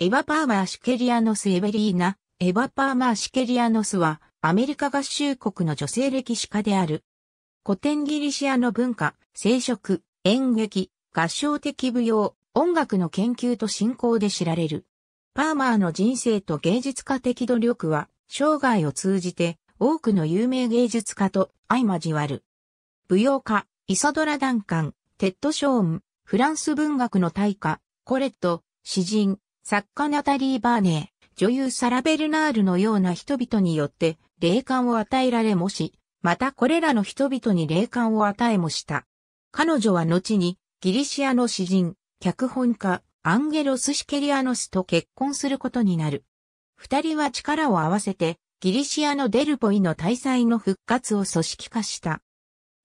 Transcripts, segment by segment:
エヴァ・パーマー・シュケリアノス・エベリーナ、エヴァ・パーマー・シュケリアノスは、アメリカ合衆国の女性歴史家である。古典ギリシアの文化、聖職、演劇、合唱的舞踊、音楽の研究と信仰で知られる。パーマーの人生と芸術家的努力は、生涯を通じて、多くの有名芸術家と相交わる。舞踊家、イサドラ・ダンカン、テッド・ショーン、フランス文学の大家、コレット、詩人、作家ナタリー・バーネー、女優サラ・ベルナールのような人々によって霊感を与えられもし、またこれらの人々に霊感を与えもした。彼女は後にギリシアの詩人、脚本家、アンゲロス・シケリアノスと結婚することになる。二人は力を合わせてギリシアのデルボイの大祭の復活を組織化した。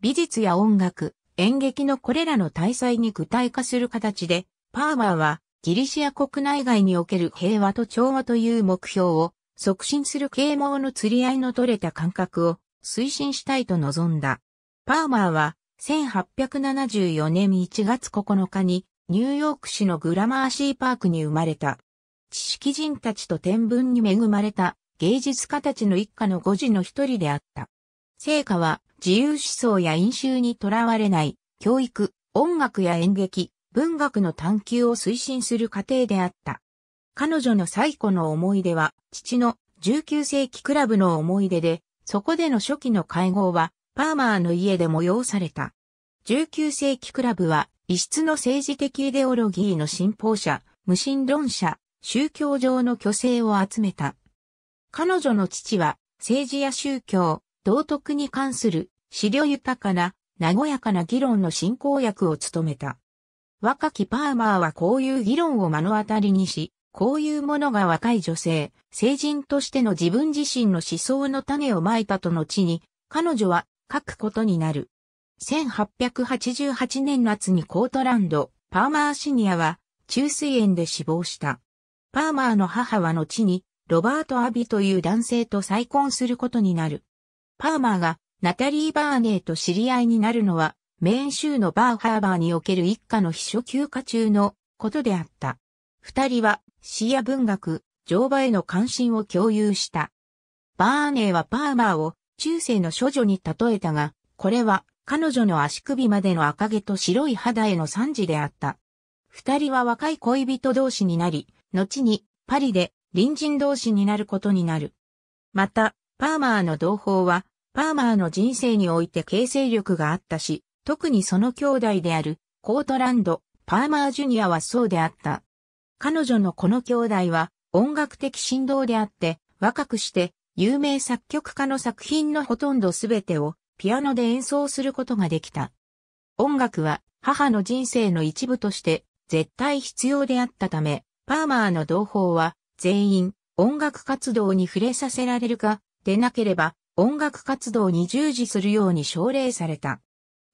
美術や音楽、演劇のこれらの大祭に具体化する形で、パーマーはギリシア国内外における平和と調和という目標を促進する啓蒙の釣り合いの取れた感覚を推進したいと望んだ。パーマーは1874年1月9日にニューヨーク市のグラマーシーパークに生まれた。知識人たちと天文に恵まれた芸術家たちの一家の5児の一人であった。成果は自由思想や飲酒にとらわれない教育、音楽や演劇、文学の探求を推進する過程であった。彼女の最古の思い出は、父の19世紀クラブの思い出で、そこでの初期の会合は、パーマーの家で催された。19世紀クラブは、異質の政治的イデオロギーの信奉者、無神論者、宗教上の虚勢を集めた。彼女の父は、政治や宗教、道徳に関する、資料豊かな、和やかな議論の進行役を務めた。若きパーマーはこういう議論を目の当たりにし、こういうものが若い女性、成人としての自分自身の思想の種をまいたとの地に、彼女は書くことになる。1888年夏にコートランド、パーマーシニアは、中水炎で死亡した。パーマーの母は後に、ロバート・アビという男性と再婚することになる。パーマーがナタリー・バーネーと知り合いになるのはメーン州のバーハーバーにおける一家の秘書休暇中のことであった。二人は詩や文学、乗馬への関心を共有した。バーネーはパーマーを中世の処女に例えたが、これは彼女の足首までの赤毛と白い肌への惨事であった。二人は若い恋人同士になり、後にパリで隣人同士になることになる。また、パーマーの同胞は、パーマーの人生において形成力があったし、特にその兄弟であるコートランド・パーマージュニアはそうであった。彼女のこの兄弟は音楽的振動であって若くして有名作曲家の作品のほとんどすべてをピアノで演奏することができた。音楽は母の人生の一部として絶対必要であったため、パーマーの同胞は全員音楽活動に触れさせられるかでなければ音楽活動に従事するように奨励された。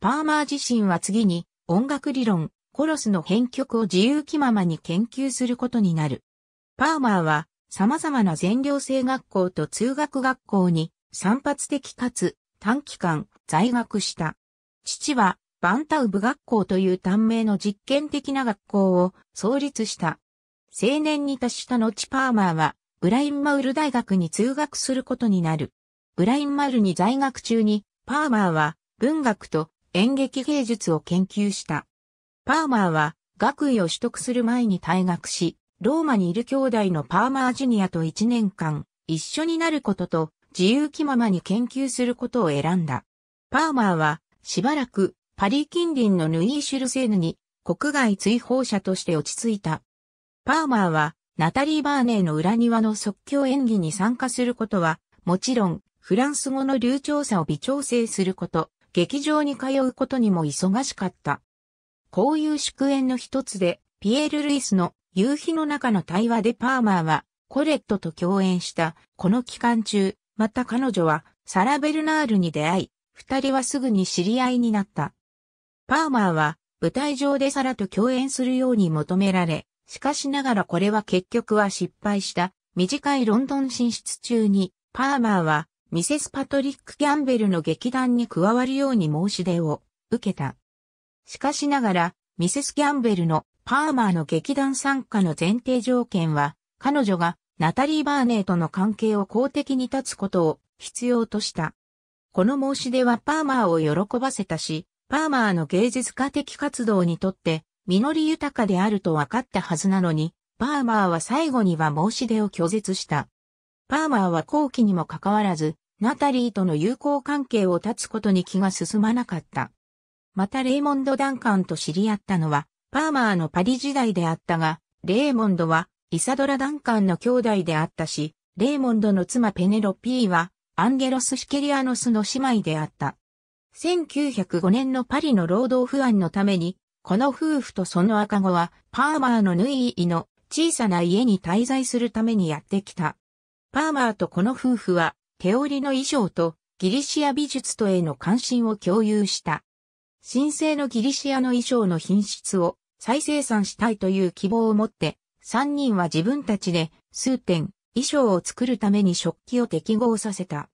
パーマー自身は次に音楽理論、コロスの編曲を自由気ままに研究することになる。パーマーは様々な全寮制学校と通学学校に散発的かつ短期間在学した。父はバンタウブ学校という短命の実験的な学校を創立した。青年に達した後パーマーはブラインマウル大学に通学することになる。ブラインマウルに在学中にパーマーは文学と演劇芸術を研究した。パーマーは学位を取得する前に退学し、ローマにいる兄弟のパーマージュニアと一年間一緒になることと自由気ままに研究することを選んだ。パーマーはしばらくパリ近隣のヌイーシュルセーヌに国外追放者として落ち着いた。パーマーはナタリー・バーネーの裏庭の即興演技に参加することは、もちろんフランス語の流暢さを微調整すること、劇場に通うことにも忙しかった。こういう祝宴の一つで、ピエール・ルイスの夕日の中の対話でパーマーは、コレットと共演した、この期間中、また彼女は、サラ・ベルナールに出会い、二人はすぐに知り合いになった。パーマーは、舞台上でサラと共演するように求められ、しかしながらこれは結局は失敗した。短いロンドン進出中に、パーマーはミセス・パトリック・ギャンベルの劇団に加わるように申し出を受けた。しかしながら、ミセス・ギャンベルのパーマーの劇団参加の前提条件は、彼女がナタリー・バーネーとの関係を公的に立つことを必要とした。この申し出はパーマーを喜ばせたし、パーマーの芸術家的活動にとって実り豊かであると分かったはずなのに、パーマーは最後には申し出を拒絶した。パーマーは後期にもかかわらず、ナタリーとの友好関係を断つことに気が進まなかった。またレイモンド・ダンカンと知り合ったのは、パーマーのパリ時代であったが、レイモンドはイサドラ・ダンカンの兄弟であったし、レイモンドの妻ペネロピーはアンゲロス・シケリアノスの姉妹であった。1905年のパリの労働不安のために、この夫婦とその赤子はパーマーのヌイーの小さな家に滞在するためにやってきた。パーマーとこの夫婦は、手織りの衣装とギリシア美術とへの関心を共有した。神聖のギリシアの衣装の品質を再生産したいという希望を持って、3人は自分たちで数点衣装を作るために食器を適合させた。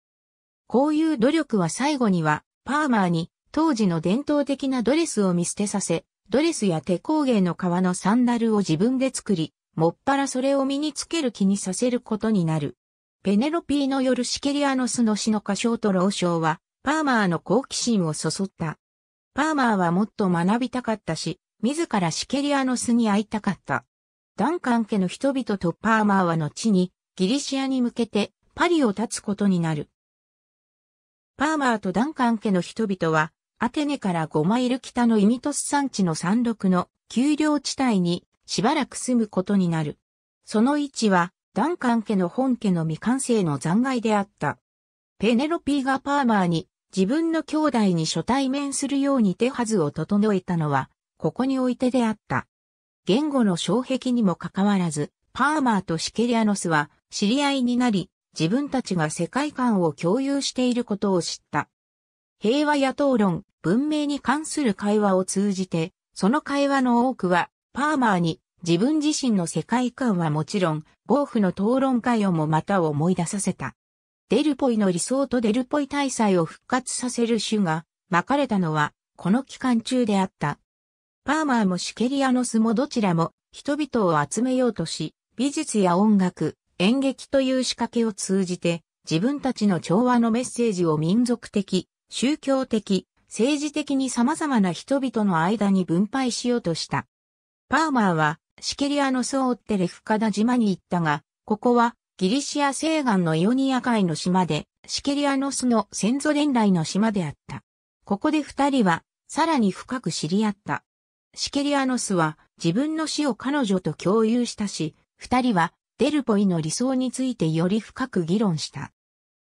こういう努力は最後には、パーマーに当時の伝統的なドレスを見捨てさせ、ドレスや手工芸の革のサンダルを自分で作り、もっぱらそれを身につける気にさせることになる。ペネロピーの夜シケリアノスの死の歌唱と老唱は、パーマーの好奇心をそそった。パーマーはもっと学びたかったし、自らシケリアノスに会いたかった。ダンカン家の人々とパーマーは後に、ギリシアに向けてパリを立つことになる。パーマーとダンカン家の人々は、アテネから5マイル北のイミトス山地の山麓の丘陵地帯にしばらく住むことになる。その位置はダンカン家の本家の未完成の残骸であった。ペネロピーがパーマーに自分の兄弟に初対面するように手はずを整えたのは、ここにおいてであった。言語の障壁にもかかわらず、パーマーとシケリアノスは知り合いになり、自分たちが世界観を共有していることを知った。平和や討論、文明に関する会話を通じて、その会話の多くは、パーマーに自分自身の世界観はもちろん、ゴーフの討論会をもまた思い出させた。デルポイの理想とデルポイ大祭を復活させる種が、巻かれたのは、この期間中であった。パーマーもシュケリアノスもどちらも、人々を集めようとし、美術や音楽、演劇という仕掛けを通じて、自分たちの調和のメッセージを民族的、宗教的、政治的に様々な人々の間に分配しようとした。パーマーはシケリアのソってレフカダ島に行ったが、ここはギリシア西岸のイオニア海の島で、シケリアノスの先祖伝来の島であった。ここで二人は、さらに深く知り合った。シケリアノスは自分の死を彼女と共有したし、二人はデルポイの理想についてより深く議論した。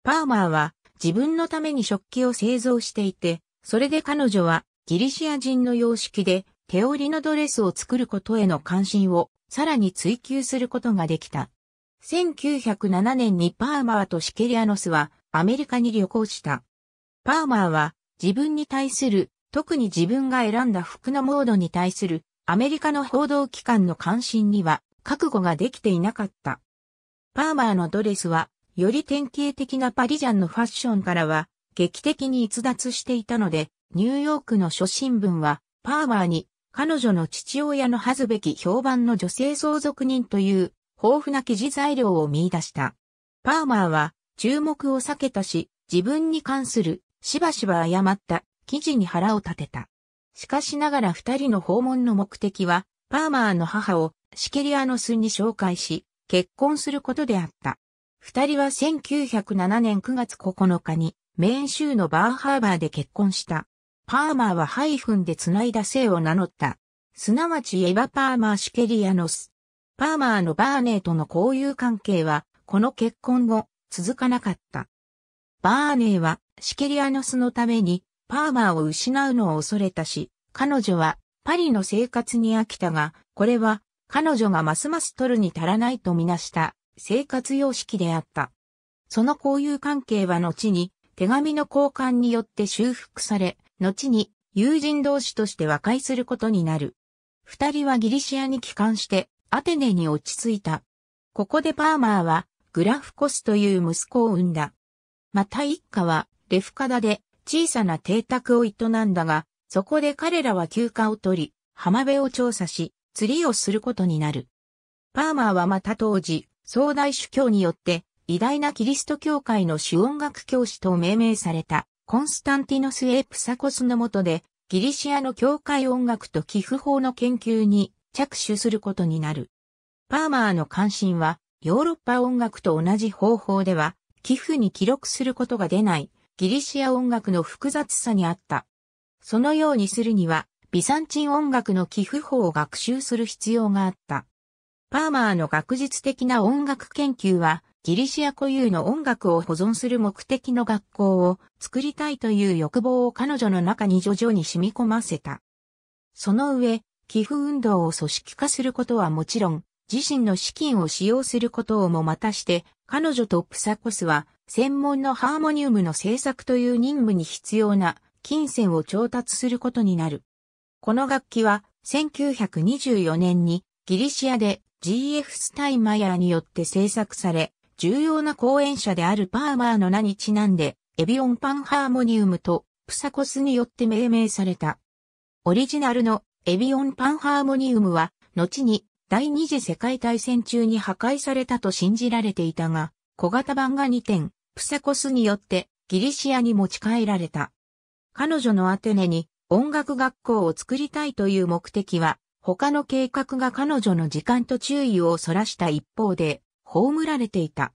パーマーは自分のために食器を製造していて、それで彼女はギリシア人の様式で手織りのドレスを作ることへの関心をさらに追求することができた。1907年にパーマーとシケリアノスはアメリカに旅行した。パーマーは自分に対する、特に自分が選んだ服のモードに対するアメリカの報道機関の関心には覚悟ができていなかった。パーマーのドレスはより典型的なパリジャンのファッションからは劇的に逸脱していたので、ニューヨークの初新聞はパーマーに彼女の父親の恥ずべき評判の女性相続人という豊富な記事材料を見出した。パーマーは注目を避けたし、自分に関するしばしば誤った記事に腹を立てた。しかしながら二人の訪問の目的は、パーマーの母をシケリアノスに紹介し、結婚することであった。二人は1907年9月9日にメーン州のバーハーバーで結婚した。パーマーはハイフンで繋いだ姓を名乗った。すなわちエヴァ・パーマー・シケリアノス。パーマーのバーネーとの交友関係は、この結婚後、続かなかった。バーネーは、シケリアノスのために、パーマーを失うのを恐れたし、彼女は、パリの生活に飽きたが、これは、彼女がますます取るに足らないとみなした、生活様式であった。その交友関係は後に、手紙の交換によって修復され、後に友人同士として和解することになる。二人はギリシアに帰還してアテネに落ち着いた。ここでパーマーはグラフコスという息子を産んだ。また一家はレフカダで小さな邸宅を営んだが、そこで彼らは休暇を取り、浜辺を調査し、釣りをすることになる。パーマーはまた当時、総大主教によって偉大なキリスト教会の主音楽教師と命名された。コンスタンティノス・エープサコスの下で、ギリシアの教会音楽と寄付法の研究に着手することになる。パーマーの関心は、ヨーロッパ音楽と同じ方法では、寄付に記録することが出ない、ギリシア音楽の複雑さにあった。そのようにするには、ビサンチン音楽の寄付法を学習する必要があった。パーマーの学術的な音楽研究は、ギリシア固有の音楽を保存する目的の学校を作りたいという欲望を彼女の中に徐々に染み込ませた。その上、寄付運動を組織化することはもちろん、自身の資金を使用することをもまたして、彼女とプサコスは、専門のハーモニウムの制作という任務に必要な金銭を調達することになる。この楽器は、1924年にギリシアで GF スタイマヤーによって制作され、重要な講演者であるパーマーの名にちなんで、エビオンパンハーモニウムとプサコスによって命名された。オリジナルのエビオンパンハーモニウムは、後に第二次世界大戦中に破壊されたと信じられていたが、小型版が2点、プサコスによってギリシアに持ち帰られた。彼女のアテネに音楽学校を作りたいという目的は、他の計画が彼女の時間と注意をそらした一方で、葬られていた。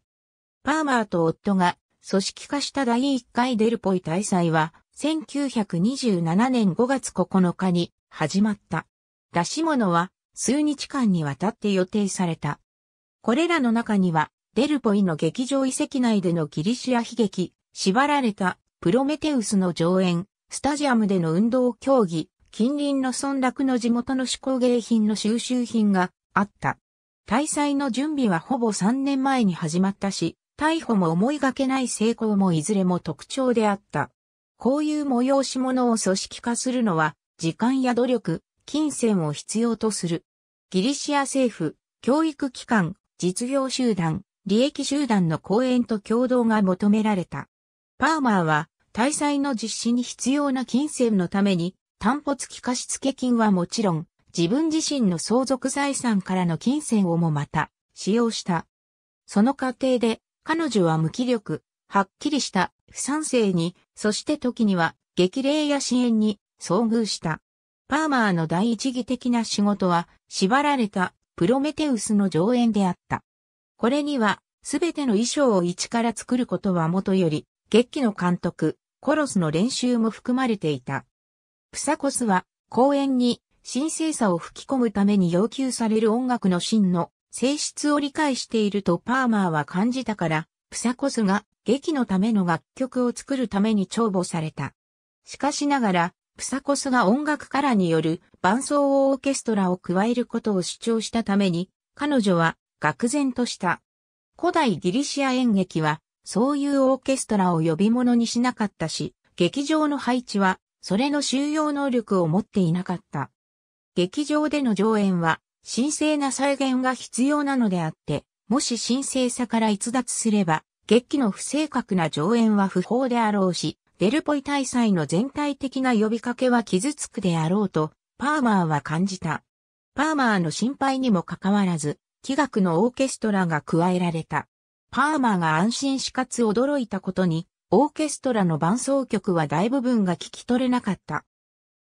パーマーと夫が組織化した第1回デルポイ大祭は1927年5月9日に始まった。出し物は数日間にわたって予定された。これらの中にはデルポイの劇場遺跡内でのギリシア悲劇、縛られたプロメテウスの上演、スタジアムでの運動競技、近隣の村落の地元の思考芸品の収集品があった。大祭の準備はほぼ3年前に始まったし、逮捕も思いがけない成功もいずれも特徴であった。こういう催し物を組織化するのは、時間や努力、金銭を必要とする。ギリシア政府、教育機関、実業集団、利益集団の講演と共同が求められた。パーマーは、大祭の実施に必要な金銭のために、担保付き貸付金はもちろん、自分自身の相続財産からの金銭をもまた使用した。その過程で彼女は無気力、はっきりした不賛成に、そして時には激励や支援に遭遇した。パーマーの第一義的な仕事は縛られたプロメテウスの上演であった。これにはすべての衣装を一から作ることはもとより、劇の監督、コロスの練習も含まれていた。プサコスは公演に神聖さを吹き込むために要求される音楽の真の性質を理解しているとパーマーは感じたから、プサコスが劇のための楽曲を作るために帳簿された。しかしながら、プサコスが音楽からによる伴奏オーケストラを加えることを主張したために、彼女は愕然とした。古代ギリシア演劇は、そういうオーケストラを呼び物にしなかったし、劇場の配置は、それの収容能力を持っていなかった。劇場での上演は、神聖な再現が必要なのであって、もし神聖さから逸脱すれば、劇の不正確な上演は不法であろうし、デルポイ大祭の全体的な呼びかけは傷つくであろうと、パーマーは感じた。パーマーの心配にもかかわらず、器楽のオーケストラが加えられた。パーマーが安心しかつ驚いたことに、オーケストラの伴奏曲は大部分が聞き取れなかった。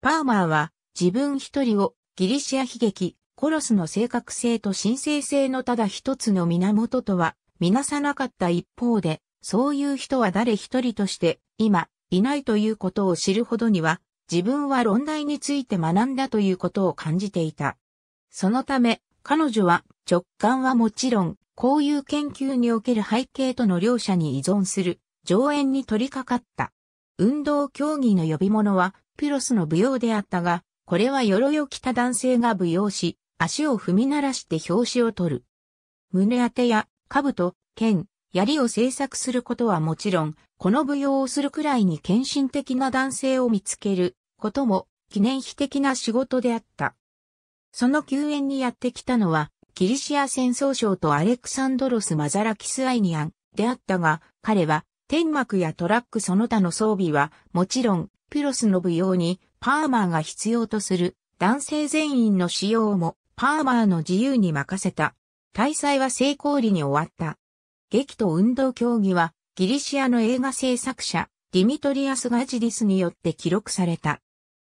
パーマーは自分一人をギリシア悲劇、コロスの正確性と神聖性のただ一つの源とは、みなさなかった一方で、そういう人は誰一人として、今、いないということを知るほどには、自分は論題について学んだということを感じていた。そのため、彼女は直感はもちろん、こういう研究における背景との両者に依存する上演に取り掛かった。運動競技の呼び物はピロスの舞踊であったが、これは鎧を着た男性が舞踊し、足を踏み鳴らして表紙を取る。胸当てや、兜、剣、槍を制作することはもちろん、この舞踊をするくらいに献身的な男性を見つけることも記念碑的な仕事であった。その救援にやってきたのは、キリシア戦争省とアレクサンドロス・マザラキス・アイニアンであったが、彼は天幕やトラックその他の装備は、もちろん、ピロスの舞踊にパーマーが必要とする男性全員の使用もパーマーの自由に任せた。大祭は成功裏に終わった。劇と運動競技はギリシアの映画制作者ディミトリアス・ガジディスによって記録された。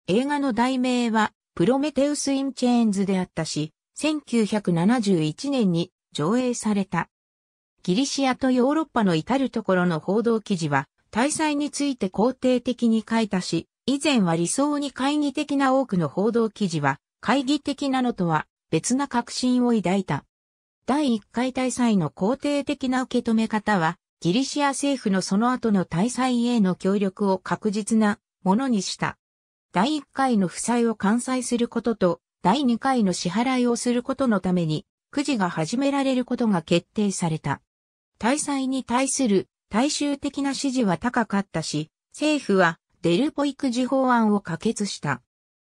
映画の題名はプロメテウス・イン・チェーンズであったし、1971年に上映された。ギリシアとヨーロッパの至るところの報道記事は、大祭について肯定的に書いたし、以前は理想に懐疑的な多くの報道記事は、懐疑的なのとは別な確信を抱いた。第1回大祭の肯定的な受け止め方は、ギリシア政府のその後の大祭への協力を確実なものにした。第1回の負債を完済することと、第2回の支払いをすることのために、くじが始められることが決定された。大祭に対する大衆的な支持は高かったし、政府はデルポイクジ法案を可決した。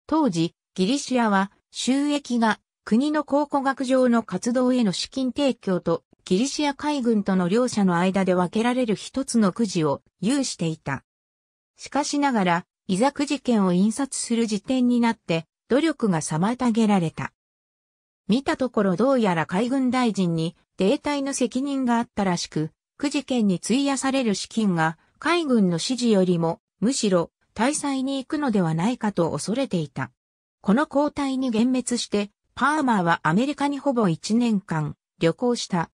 当時、ギリシアは収益が国の考古学上の活動への資金提供とギリシア海軍との両者の間で分けられる一つのくじを有していた。しかしながら、イザク事件を印刷する時点になって努力が妨げられた。見たところどうやら海軍大臣に停滞の責任があったらしく、く事件に費やされる資金が海軍の指示よりもむしろ大祭に行くのではないかと恐れていた。この交代に幻滅して、パーマーはアメリカにほぼ1年間旅行した。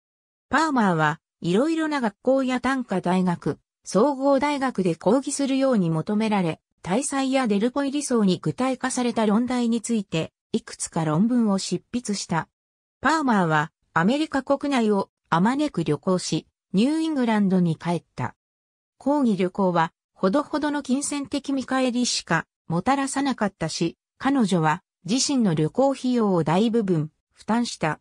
パーマーはいろいろな学校や短科大学、総合大学で講義するように求められ、大祭やデルポイ理想に具体化された論題について、いくつか論文を執筆した。パーマーはアメリカ国内をあまねく旅行し、ニューイングランドに帰った。講義旅行はほどほどの金銭的見返りしかもたらさなかったし、彼女は自身の旅行費用を大部分負担した。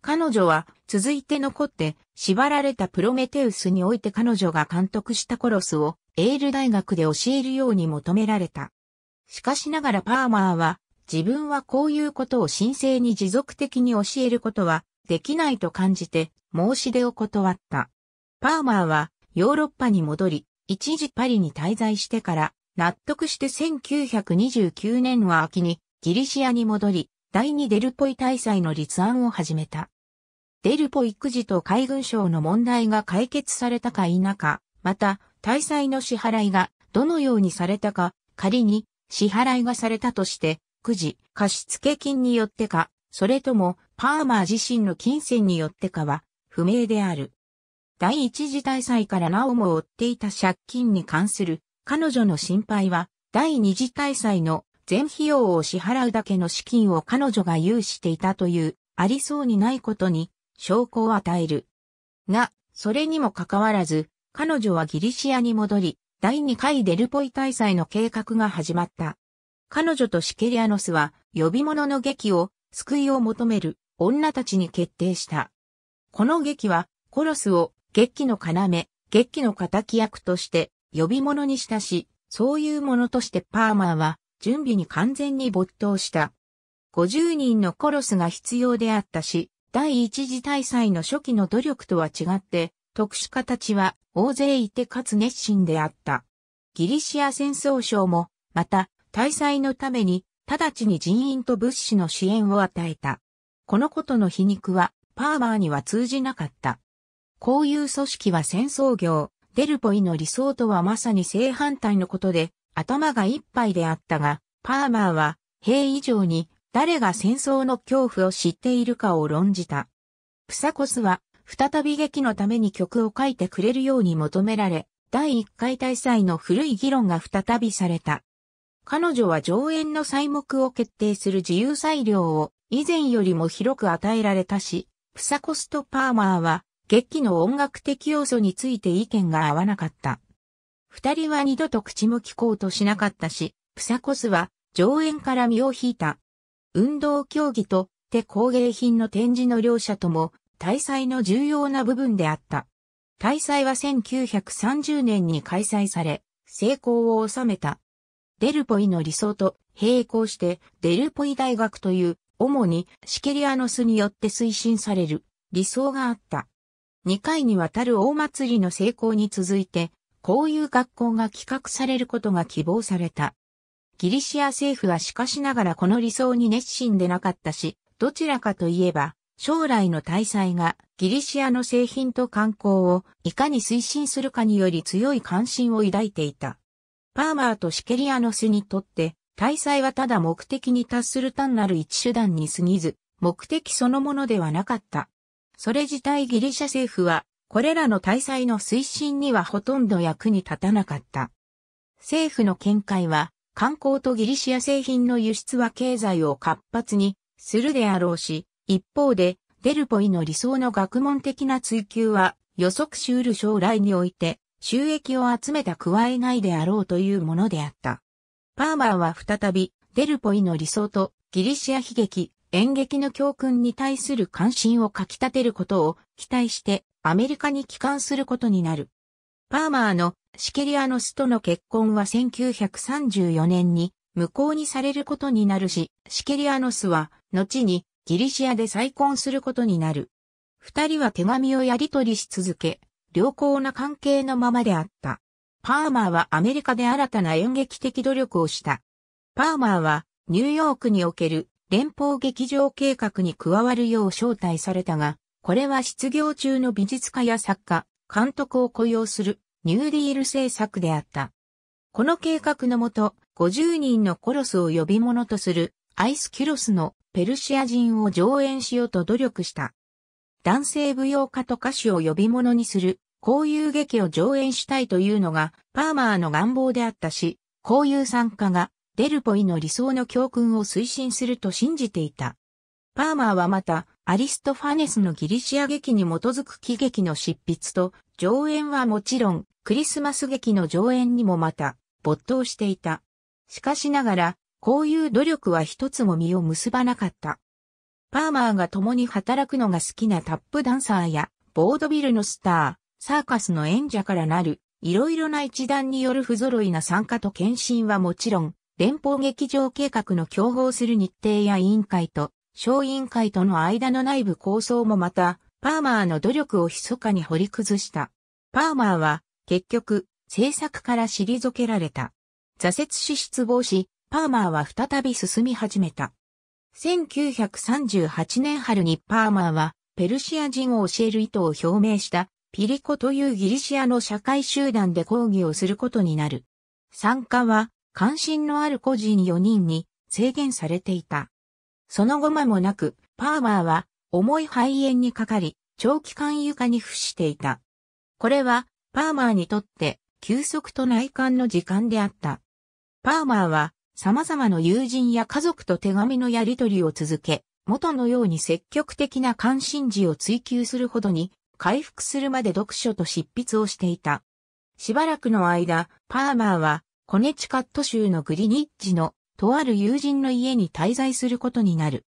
彼女は続いて残って縛られたプロメテウスにおいて彼女が監督したコロスをエール大学で教えるように求められた。しかしながらパーマーは自分はこういうことを神聖に持続的に教えることはできないと感じて申し出を断った。パーマーはヨーロッパに戻り一時パリに滞在してから、納得して1929年は秋にギリシアに戻り、第二デルポイ大祭の立案を始めた。デルポイ育児と海軍省の問題が解決されたか否か、また、大祭の支払いがどのようにされたか、仮に支払いがされたとして、くじ、貸付金によってか、それともパーマー自身の金銭によってかは不明である。第一次大祭からなおも追っていた借金に関する彼女の心配は、第二次大祭の全費用を支払うだけの資金を彼女が有していたという、ありそうにないことに証拠を与える。が、それにもかかわらず、彼女はギリシアに戻り、第2回デルポイ大祭の計画が始まった。彼女とシケリアノスは、呼び物の劇を、救いを求める、女たちに決定した。この劇は、コロスを月季の要、月季の敵役として呼び物にしたし、そういうものとしてパーマーは準備に完全に没頭した。50人のコロスが必要であったし、第一次大祭の初期の努力とは違って、特殊家たちは大勢いてかつ熱心であった。ギリシア戦争省も、また、大祭のために、直ちに人員と物資の支援を与えた。このことの皮肉は、パーマーには通じなかった。こういう組織は戦争業、デルポイの理想とはまさに正反対のことで、頭が一杯であったが、パーマーは、兵以上に、誰が戦争の恐怖を知っているかを論じた。プサコスは、再び劇のために曲を書いてくれるように求められ、第1回大祭の古い議論が再びされた。彼女は上演の祭目を決定する自由裁量を以前よりも広く与えられたし、プサコスとパーマーは劇機の音楽的要素について意見が合わなかった。二人は二度と口も聞こうとしなかったし、プサコスは上演から身を引いた。運動競技と手工芸品の展示の両者とも大祭の重要な部分であった。大祭は1930年に開催され、成功を収めた。デルポイの理想と並行してデルポイ大学という主にシケリアノスによって推進される理想があった。2回にわたる大祭りの成功に続いて、こういう学校が企画されることが希望された。ギリシア政府はしかしながらこの理想に熱心でなかったし、どちらかといえば、将来の大祭がギリシアの製品と観光をいかに推進するかにより強い関心を抱いていた。パーマーとシケリアノスにとって、大祭はただ目的に達する単なる一手段に過ぎず、目的そのものではなかった。それ自体ギリシャ政府は、これらの大祭の推進にはほとんど役に立たなかった。政府の見解は、観光とギリシア製品の輸出は経済を活発にするであろうし、一方で、デルポイの理想の学問的な追求は予測しうる将来において収益を集めた加えないであろうというものであった。パーマーは再びデルポイの理想とギリシア悲劇演劇の教訓に対する関心をかき立てることを期待してアメリカに帰還することになる。パーマーのシケリアノスとの結婚は1934年に無効にされることになるし、シケリアノスは後にギリシアで再婚することになる。二人は手紙をやり取りし続け、良好な関係のままであった。パーマーはアメリカで新たな演劇的努力をした。パーマーはニューヨークにおける連邦劇場計画に加わるよう招待されたが、これは失業中の美術家や作家、監督を雇用するニューディール政策であった。この計画のもと、50人のコロスを呼び物とするアイスキュロスのペルシア人を上演しようと努力した。男性舞踊家と歌手を呼び物にする、こういう劇を上演したいというのがパーマーの願望であったし、こういう参加がデルポイの理想の教訓を推進すると信じていた。パーマーはまた、アリストファネスのギリシア劇に基づく喜劇の執筆と、上演はもちろん、クリスマス劇の上演にもまた、没頭していた。しかしながら、こういう努力は一つも実を結ばなかった。パーマーが共に働くのが好きなタップダンサーや、ボードビルのスター、サーカスの演者からなる、いろいろな一団による不揃いな参加と献身はもちろん、連邦劇場計画の競合する日程や委員会と小委員会との間の内部構想もまた、パーマーの努力を密かに掘り崩した。パーマーは、結局、政策から退けられた。挫折し失望し、パーマーは再び進み始めた。1938年春にパーマーは、ペルシア人を教える意図を表明したピリコというギリシアの社会集団で抗議をすることになる。参加は関心のある個人4人に制限されていた。その後間もなく、パーマーは重い肺炎にかかり、長期間床に伏していた。これは、パーマーにとって休息と内観の時間であった。パーマーは様々な友人や家族と手紙のやり取りを続け、元のように積極的な関心事を追求するほどに、回復するまで読書と執筆をしていた。しばらくの間、パーマーはコネチカット州のグリニッジのとある友人の家に滞在することになる。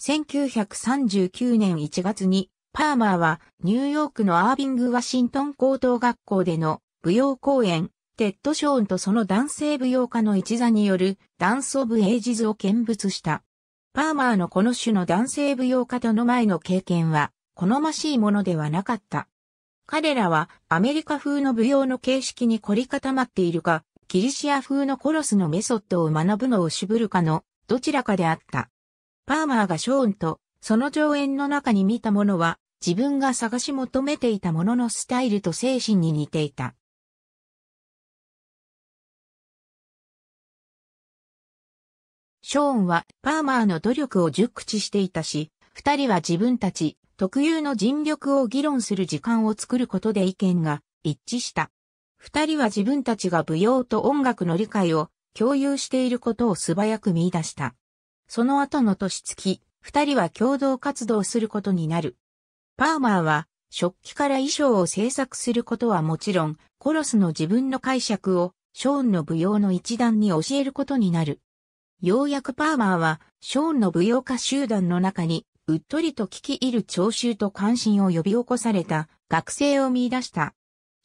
1939年1月にパーマーはニューヨークのアービング・ワシントン高等学校での舞踊公演、テッド・ショーンとその男性舞踊家の一座によるダンス・オブ・エイジズを見物した。パーマーのこの種の男性舞踊家との前の経験は好ましいものではなかった。彼らはアメリカ風の舞踊の形式に凝り固まっているか、ギリシア風のコロスのメソッドを学ぶのを渋るかのどちらかであった。パーマーがショーンとその上演の中に見たものは自分が探し求めていたもののスタイルと精神に似ていた。ショーンはパーマーの努力を熟知していたし、二人は自分たち特有の尽力を議論する時間を作ることで意見が一致した。二人は自分たちが舞踊と音楽の理解を共有していることを素早く見出した。その後の年月、二人は共同活動することになる。パーマーは食器から衣装を制作することはもちろん、コロスの自分の解釈をショーンの舞踊の一団に教えることになる。ようやくパーマーは、ショーンの舞踊家集団の中に、うっとりと聞き入る聴衆と関心を呼び起こされた学生を見出した。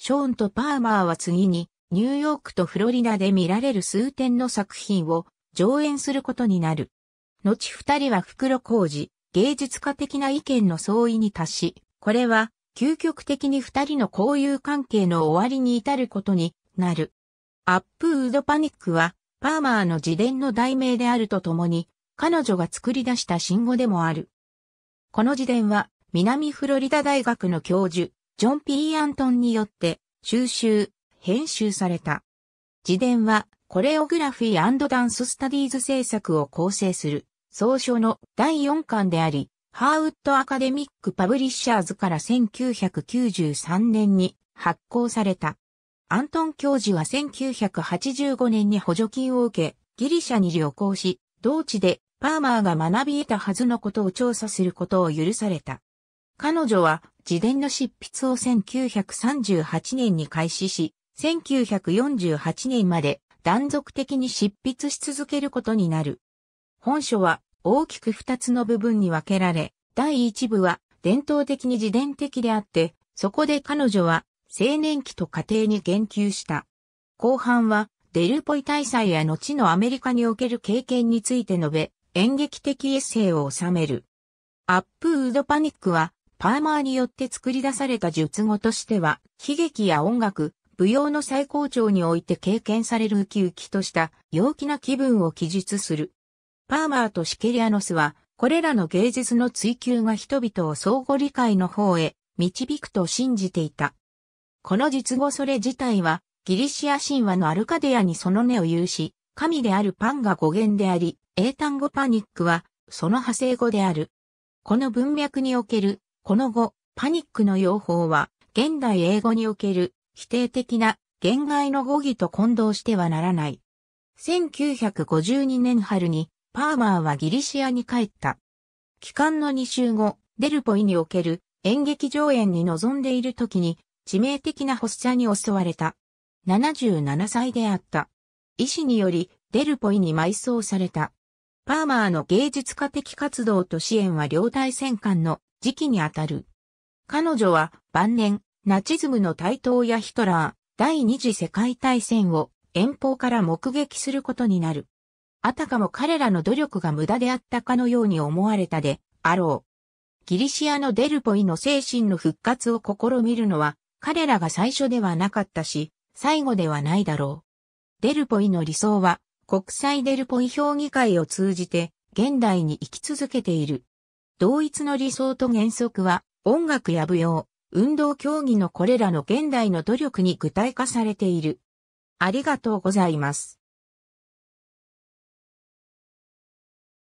ショーンとパーマーは次に、ニューヨークとフロリダで見られる数点の作品を上演することになる。後二人は袋工事、芸術家的な意見の相違に達し、これは究極的に二人の交友関係の終わりに至ることになる。アップウードパニックは、パーマーの自伝の題名であるとともに、彼女が作り出した新語でもある。この自伝は、南フロリダ大学の教授、ジョン・ P・ アントンによって収集、編集された。自伝はコレオグラフィーダンススタディーズ制作を構成する総書の第4巻であり、ハーウッドアカデミックパブリッシャーズから1993年に発行された。アントン教授は1985年に補助金を受け、ギリシャに旅行し、同地でパーマーが学び得たはずのことを調査することを許された。彼女は自伝の執筆を1938年に開始し、1948年まで断続的に執筆し続けることになる。本書は大きく二つの部分に分けられ、第一部は伝統的に自伝的であって、そこで彼女は青年期と家庭に言及した。後半はデルポイ大祭や後のアメリカにおける経験について述べ、演劇的エッセイを収める。アップウードパニックはパーマーによって作り出された術語としては、悲劇や音楽、舞踊の最高潮において経験されるウキウキとした陽気な気分を記述する。パーマーとシケリアノスは、これらの芸術の追求が人々を相互理解の方へ導くと信じていた。この術語それ自体は、ギリシア神話のアルカデアにその根を有し、神であるパンが語源であり、英単語パニックは、その派生語である。この文脈におけるこの後、パニックの用法は、現代英語における否定的な言外の語義と混同してはならない。1952年春に、パーマーはギリシアに帰った。帰還の2週後、デルポイにおける演劇上演に臨んでいる時に、致命的な発作に襲われた。77歳であった。医師により、デルポイに埋葬された。パーマーの芸術家的活動と支援は両大戦艦の時期にあたる。彼女は晩年、ナチズムの台頭やヒトラー、第二次世界大戦を遠方から目撃することになる。あたかも彼らの努力が無駄であったかのように思われたであろう。ギリシアのデルポイの精神の復活を試みるのは彼らが最初ではなかったし、最後ではないだろう。デルポイの理想は国際デルポイ評議会を通じて現代に生き続けている。同一の理想と原則は、音楽や舞踊、運動競技のこれらの現代の努力に具体化されている。ありがとうございます。